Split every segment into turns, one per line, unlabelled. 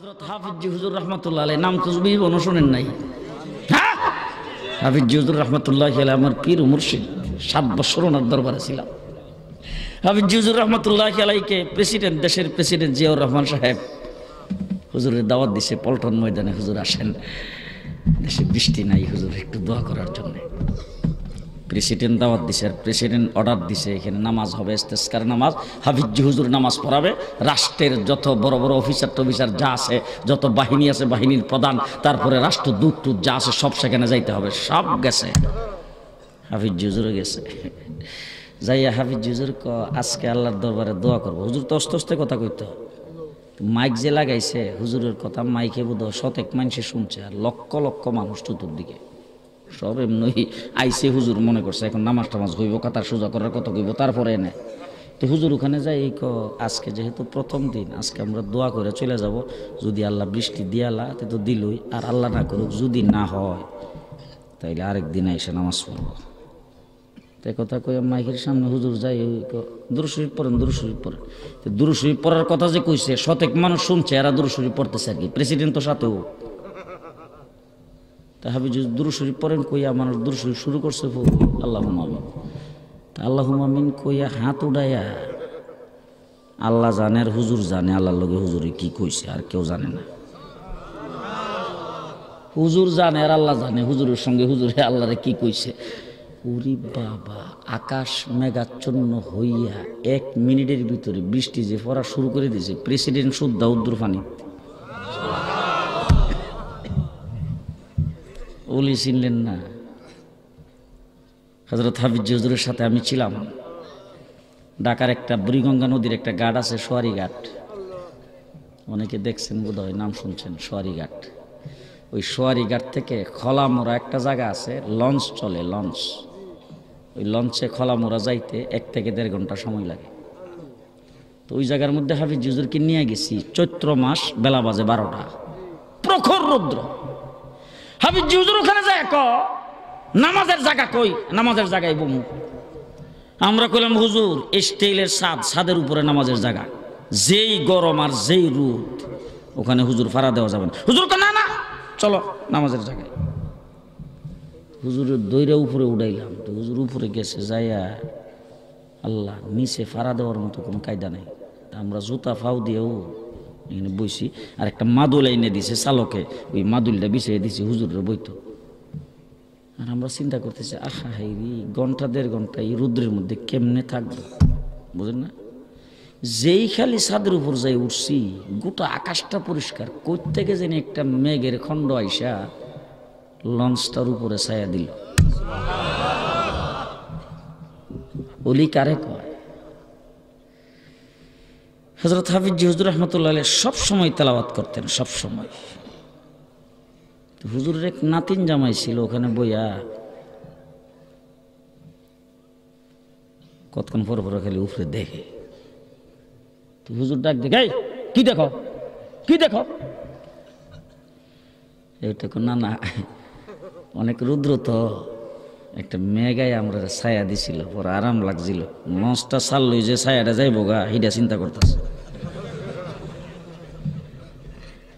হজরত হাফিজি হুজুর রহমতুল্লাহ আলাই নাম তুজবি অনু শোনেন নাই হ্যাঁ হাফিজি হুজুর রহমতুল্লাহ আলাই আমার পীর মুর্শিদ সাত বছর ওনার দরবারে ছিলাম হাফিজি হুজুর রহমতুল্লাহ আলাইকে প্রেসিডেন্ট দেশের প্রেসিডেন্ট জিয়াউর রহমান সাহেব হুজুরের দাওয়াত দিছে পল্টন ময়দানে হুজুর আসেন দেশে বৃষ্টি নাই হুজুর একটু দোয়া করার জন্যে প্রেসিডেন্ট দাওয়াত দিছে আর প্রেসিডেন্ট অর্ডার দিছে এখানে নামাজ হবে ইস্তেস্কার নামাজ হাফিজি হুজুর নামাজ পড়াবে রাষ্ট্রের যত বড় বড় অফিসার টফিসার যা আছে যত বাহিনী আছে বাহিনীর প্রধান তারপরে রাষ্ট্রদূত টুত যা আছে সব সেখানে যাইতে হবে সব গেছে হাফিজ হুজুরও গেছে যাইয়া হাফিজ হুজুর ক আজকে আল্লাহর দরবারে দোয়া করবো হুজুর তো অস্ত অস্তে কথা কইতে মাইক যে লাগাইছে হুজুরের কথা মাইকে বোধ শতেক মানুষে শুনছে আর লক্ষ লক্ষ মানুষ চতুর্দিকে সব এমনি আইসে হুজুর মনে করছে এখন নামাজ টামাজ হইব কাতার সোজা করার কত কইব তারপরে এনে তো হুজুর ওখানে যাই এই ক আজকে যেহেতু প্রথম দিন আজকে আমরা দোয়া করে চলে যাব যদি আল্লাহ বৃষ্টি দিয়ালা তে তো দিলই আর আল্লাহ না করুক যদি না হয় তাইলে আরেক দিন এসে নামাজ পড়ব তাই কথা কই মাইকের সামনে হুজুর যাই দুরুশরীফ পড়েন দুরুশরীফ পড়েন তো দুরুশরীফ পড়ার কথা যে কইছে শতেক মানুষ শুনছে এরা দুরুশরীফ পড়তেছে আর কি প্রেসিডেন্ট তো সাথেও তা তাহাবি যদি শরীফ পড়েন কইয়া মানুষ শরীফ শুরু করছে আল্লাহ মামিন তা আল্লাহ মামিন কইয়া হাত উডাইয়া আল্লাহ জানে আর হুজুর জানে আল্লাহর লগে হুজুরে কি কইছে আর কেউ জানে না হুজুর জানে আর আল্লাহ জানে হুজুরের সঙ্গে হুজুরে আল্লাহরে কি কইছে উরি বাবা আকাশ মেঘাচ্ছন্ন হইয়া এক মিনিটের ভিতরে বৃষ্টি যে পড়া শুরু করে দিয়েছে প্রেসিডেন্ট সুদ্দা উদ্দুর ফানিতে ওলি চিনলেন না হজরত হাফিজ জজুরের সাথে আমি ছিলাম ঢাকার একটা বুড়িগঙ্গা নদীর একটা ঘাট আছে সোয়ারি ঘাট অনেকে দেখছেন বোধ হয় নাম শুনছেন ঘাট ওই সোয়ারি ঘাট থেকে খলামোড়া একটা জায়গা আছে লঞ্চ চলে লঞ্চ ওই লঞ্চে খলামোড়া যাইতে এক থেকে দেড় ঘন্টা সময় লাগে তো ওই জায়গার মধ্যে হাফিজ জুজুরকে নিয়ে গেছি চৈত্র মাস বেলা বাজে বারোটা প্রখর রৌদ্র হাবিব জিহুজুর ওখানে যায় ক নামাজের জায়গা কই নামাজের জায়গায় বমু আমরা কইলাম হুজুর স্টেলের সাদ সাদের উপরে নামাজের জায়গা যেই গরম আর যেই রোদ ওখানে হুজুর ফাড়া দেওয়া যাবে না হুজুর না না চলো নামাজের জায়গায় হুজুরের দইরা উপরে উঠাইলাম তো হুজুর উপরে গেছে যাইয়া আল্লাহ নিচে ফাড়া দেওয়ার মতো কোনো কায়দা নেই আমরা জুতা ফাউ দিয়েও এখানে বইছি আর একটা মাদুল এনে দিছে চালকে ওই মাদুলটা বিছিয়ে দিছি হুজুরের বইতো আর আমরা চিন্তা করতেছি আহা হাইরি ঘন্টা দেড় ঘন্টা এই রুদ্রের মধ্যে কেমনে থাকবো বুঝলেন না যেই খালি ছাদের উপর যাই উঠছি গোটা আকাশটা পরিষ্কার কই থেকে যেন একটা মেঘের খণ্ড আইসা লঞ্চটার উপরে ছায়া দিল অলি কারে কয় হজরত হাফিজি হুজুর রহমতুল্লাহ সব সময় তেলাওয়াত করতেন সব সময় হুজুরের এক নাতিন জামাই ছিল ওখানে বইয়া কতক্ষণ পর পর খালি উপরে দেখে হুজুর ডাক দেখে কি দেখো কি দেখো এটা না না অনেক রুদ্র তো একটা মেঘায় আমরা ছায়া দিছিল পরে আরাম লাগছিল মঞ্চটা সারলই যে ছায়াটা যাই বোগা এটা চিন্তা করতেছে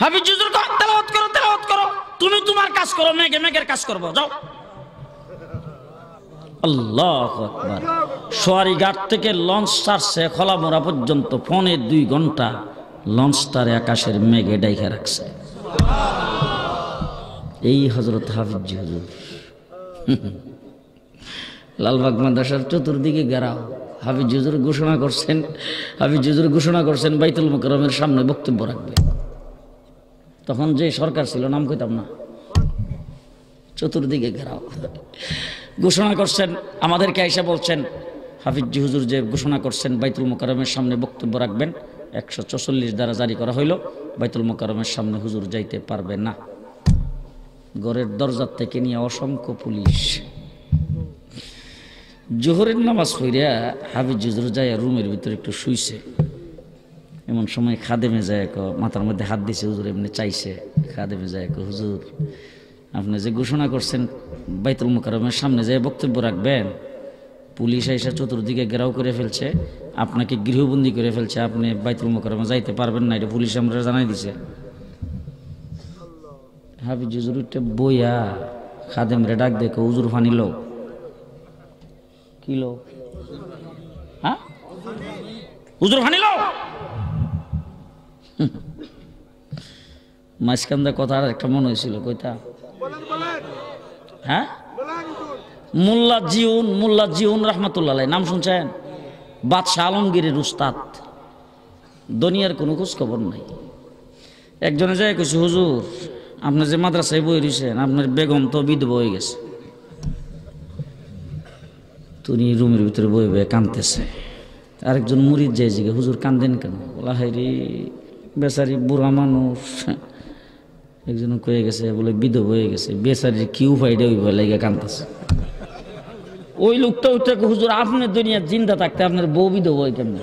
হাফিজুজুর কর তেলাওয়াত করো তেলাওয়াত করো তুমি তোমার কাজ করো মেঘে মেঘের কাজ করবো যাও আল্লাহ আকবার সোয়ারিঘাট থেকে লঞ্চ ছাড়ছে খোলা খোলামোড়া পর্যন্ত ফোনে দুই ঘন্টা লঞ্চ আকাশের মেঘে ডাইখে রাখছে এই হজরত হাফিজ হজুর লালবাগ মাদ্রাসার চতুর্দিকে গেরাও জুজুর ঘোষণা করছেন জুজুর ঘোষণা করছেন বাইতুল মোকরমের সামনে বক্তব্য রাখবে তখন যে সরকার ছিল নাম কইতাম না চতুর্দিকে ঘেরাও ঘোষণা করছেন আমাদেরকে এসে বলছেন হাফিজ হুজুর যে ঘোষণা করছেন বাইতুল মোকারমের সামনে বক্তব্য রাখবেন একশো চৌচল্লিশ দ্বারা জারি করা হইল বাইতুল মোকারমের সামনে হুজুর যাইতে পারবে না ঘরের দরজার থেকে নিয়ে অসংখ্য পুলিশ জোহরের নামাজ পড়িয়া হাবিজ জুজুর যায় রুমের ভিতরে একটু শুইছে এমন সময় খাদেমে যায় ক মাথার মধ্যে হাত দিছে হুজুর এমনি চাইছে খাদেমে যায় হুজুর আপনি যে ঘোষণা করছেন বাইতুল মোকারমের সামনে যে বক্তব্য রাখবেন পুলিশ এসে চতুর্দিকে ঘেরাও করে ফেলছে আপনাকে গৃহবন্দী করে ফেলছে আপনি বাইতুল মোকারমে যাইতে পারবেন না এটা পুলিশ আমরা জানাই দিছে হাবিজ জুজুর বইয়া খাদেমরে ডাক দেখো হুজুর ফানিল কিলো হ্যাঁ উজুর ফানিল মাঝখান দিয়ে কথা আর একটা মনে হয়েছিল কইতা হ্যাঁ মোল্লা জিউন মোল্লা জিউন রহমতুল্লাহ নাম শুনছেন বাদশাহ আলমগীরের উস্তাদ দুনিয়ার কোনো খোঁজ খবর নাই একজনে যায় কিছু হুজুর আপনার যে মাদ্রাসায় বই রয়েছেন আপনার বেগম তো বিধব হয়ে গেছে তো উনি রুমের ভিতরে বয়ে বয়ে কাঁদতেছে আরেকজন মুড়ির যায় জিগে হুজুর কান্দেন কেন বলা রে বেচারি বুড়া মানুষ একজন কয়ে গেছে বলে বিধ হয়ে গেছে বেচারির কি উপায়টা ওই ভয় লাগে কান্দাছে ওই লোকটা উঠে হুজুর আপনার দুনিয়া জিন্দা থাকতে আপনার বউ বিধ হয় কেমন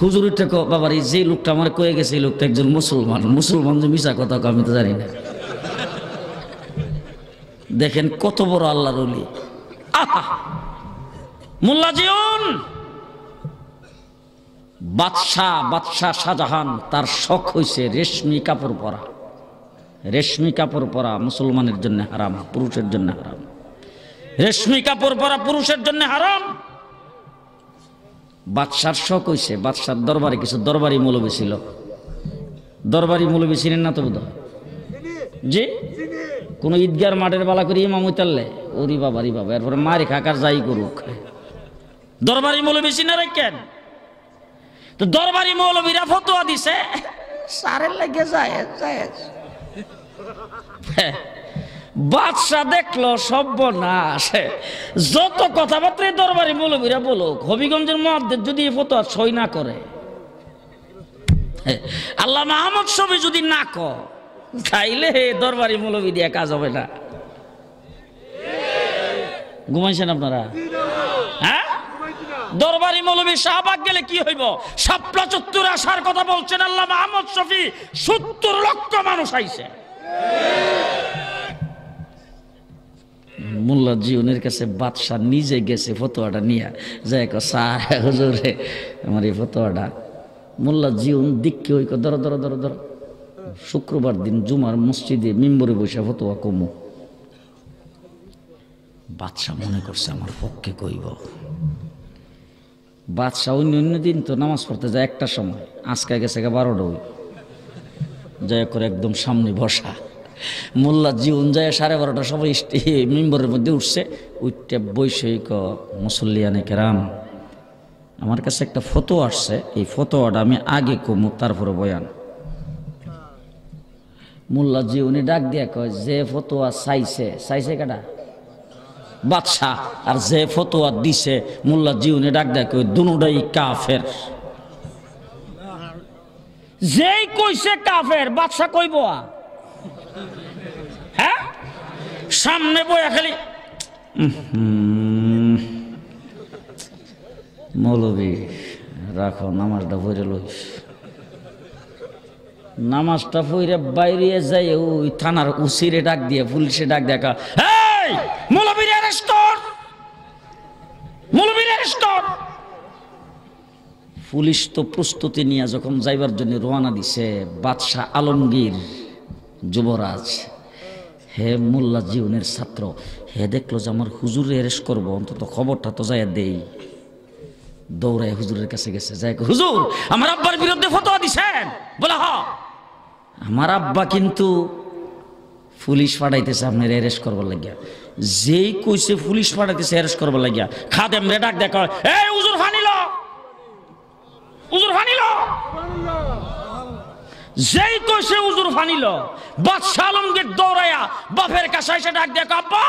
হুজুর উঠে বাবার এই যে লোকটা আমার কয়ে গেছে এই লোকটা একজন মুসলমান মুসলমান যে মিশা কথা আমি তো জানি না দেখেন কত বড় আল্লাহর অলি শাহজাহান তার শখ হয়েছে রেশমি কাপড় পরা রেশমি কাপড় পরা মুসলমানের জন্য হারাম পুরুষের জন্য হারাম রেশমি কাপড় পরা পুরুষের জন্য হারাম বাদশার শখ হয়েছে বাদশার দরবারে কিছু দরবারি মৌলবি ছিল দরবারি মৌলবি ছিলেন না তো বোধ জি কোনো ঈদগার মাঠের বালা করে ইমাম উতাল্লে ওরি বাবা রি বাবা এরপরে মারি খাকার যাই করুক দরবারি মৌলবি না রেখেন তো দরবারি মৌলবীরা ফতোয়া দিছে সারের লেগে যায় হ্যাঁ, বাদশা দেখলো সভ্য না আসে যত কথাবার্তায় দরবারি মৌলবীরা বলুক হবিগঞ্জের মহাদের যদি ফতোয়া সই না করে হ্যাঁ, আল্লাহ মাহমদ সবি যদি না কাইলে দরবারি মৌলবী দিয়ে কাজ হবে না ঘুমাইছেন আপনারা হ্যাঁ দরবারি মৌলবী শাহবাগ গেলে কি হইব সাপলা চত্বর আসার কথা বলছেন আল্লাহ আহমদ শফি সত্তর লক্ষ মানুষ আইছে মোল্লা জীবনের কাছে বাদশাহ নিজে গেছে ফতোয়াটা নিয়ে যাই স্যার হুজুরে আমার এই ফতোয়াটা মোল্লা জীবন দিককে ওই ধরো দর ধরো ধরো শুক্রবার দিন জুমার মসজিদে মিম্বরে বসে ফতোয়া কমুক বাদশাহ মনে করছে আমার পক্ষে কইব বাদশাহ অন্য অন্য দিন তো নামাজ পড়তে যায় একটা সময় আজকে গেছে বারোটা ওই জয়া করে একদম সামনে বসা মোল্লা জীবন যায় সাড়ে বারোটা সময় মেম্বরের মধ্যে উঠছে উঠতে বৈষয়িক মুসল্লিয়ানে কেরাম আমার কাছে একটা ফটো আসছে এই ফটোয়াটা আমি আগে কমু তারপরে বয়ান মোল্লা জীবনে ডাক দিয়া কয় যে ফতোয়া চাইছে চাইছে কাটা বাদশাহ আর যে ফতোয়া দিছে মোল্লা জিউনে ডাক দেখ দুটাই কাফের যেই কইছে কাফের বাদশাহ কইব হ্যাঁ সামনে বয়া খালি মৌলবি রাখো নামাজটা ভরে লইস নামাজটা পড়ে বাইরে যাই ওই থানার উসিরে ডাক দিয়ে পুলিশে ডাক দেখা পুলিশ তো প্রস্তুতি নিয়ে যখন যাইবার জন্য রোয়ানা দিছে বাদশাহ আলমগীর যুবরাজ হে মোল্লা জীবনের ছাত্র হে দেখলো যে আমার হুজুর অ্যারেস্ট করবো অন্তত খবরটা তো যাইয়া দেই দৌড়ায় হুজুরের কাছে গেছে যাই হুজুর আমার আব্বার বিরুদ্ধে ফতোয়া দিছেন বলে হ আমার আব্বা কিন্তু পুলিশ পাঠাইতেছে আপনার অ্যারেস্ট করবার লাগিয়া যেই কইছে পুলিশ পাঠাইতেছে অ্যারেস্ট করবার লাগিয়া খাদেম রে ডাক দেখা এই হুজুর যেই তো সে উজুর ফানিল বাদশাহ আলমগীর দৌড়াইয়া বাপের কাছে এসে ডাক দেয় আব্বা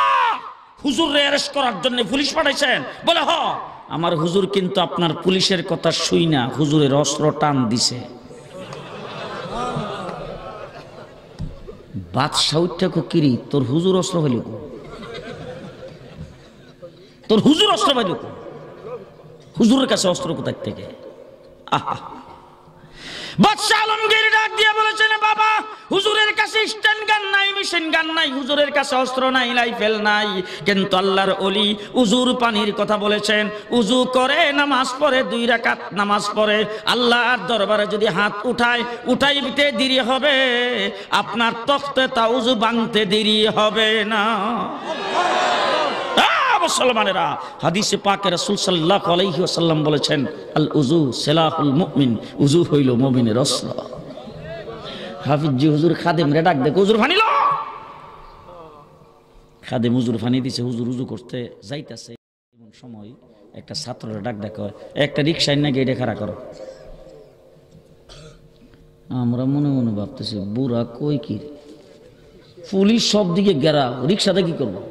হুজুর অ্যারেস্ট করার জন্য পুলিশ পাঠাইছেন বলে হ আমার হুজুর কিন্তু আপনার পুলিশের কথা শুই না হুজুরের অস্ত্র টান দিছে বাদশাহ উঠতে কিরি তোর হুজুর অস্ত্র হইল তোর হুজুর অস্ত্র পাইল হুজুরের কাছে অস্ত্র কোথায় থেকে আহা ডাক দিয়ে বলেছেন বাবা হুজুরের কাছে গান নাই গান নাই হুজুরের কাছে অস্ত্র নাই কিন্তু আল্লাহর অলি কথা বলেছেন উজু নামাজ পড়ে দুই নামাজ পড়ে দরবারে যদি হাত উঠায় উঠাইতে দেরি হবে আপনার তখতে তা উজু ভাঙতে দেরি হবে না মুসলমানেরা হাদিসে পাকে রাসুল সাল্লাহ আলাইহি আসাল্লাম বলেছেন আল উজু সেলাহুল মুমিন উজু হইল মুমিনের অস্ত্র হুজুর খাদেম রে ডাক দেখ হুজুর ফানিল খাদেম হুজুর ফানি দিছে হুজুর উজু করতে যাইতেছে এমন সময় একটা ছাত্রের ডাক ডাক একটা রিক্সায় নাকি এটা খাড়া করো আমরা মনে মনে ভাবতেছি বুড়া কই কি পুলিশ সব দিকে গেরা রিক্সাটা কি করবো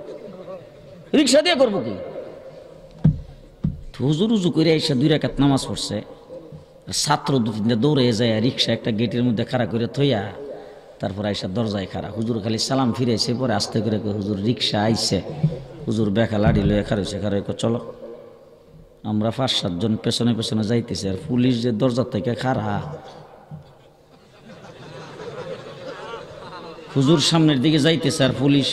রিক্সা দিয়ে করবো কি হুজুর উজু করে এসে দুই রাখাত নামাজ পড়ছে ছাত্র দু তিনটা দৌড়ে যায় রিক্সা একটা গেটের মধ্যে খাড়া করে থইয়া তারপর আইসা দরজায় খাড়া হুজুর খালি সালাম ফিরে এসে পরে আস্তে করে হুজুর রিক্সা আইসে হুজুর বেখা লাড়ি লয়ে খারইছে খারই চলো আমরা পাঁচ সাতজন পেছনে পেছনে যাইতেছি আর পুলিশ যে দরজা থেকে খাড়া হুজুর সামনের দিকে যাইতেছে আর পুলিশ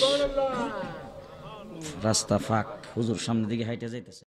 রাস্তা ফাঁক হুজুর সামনের দিকে হাইটে যাইতেছে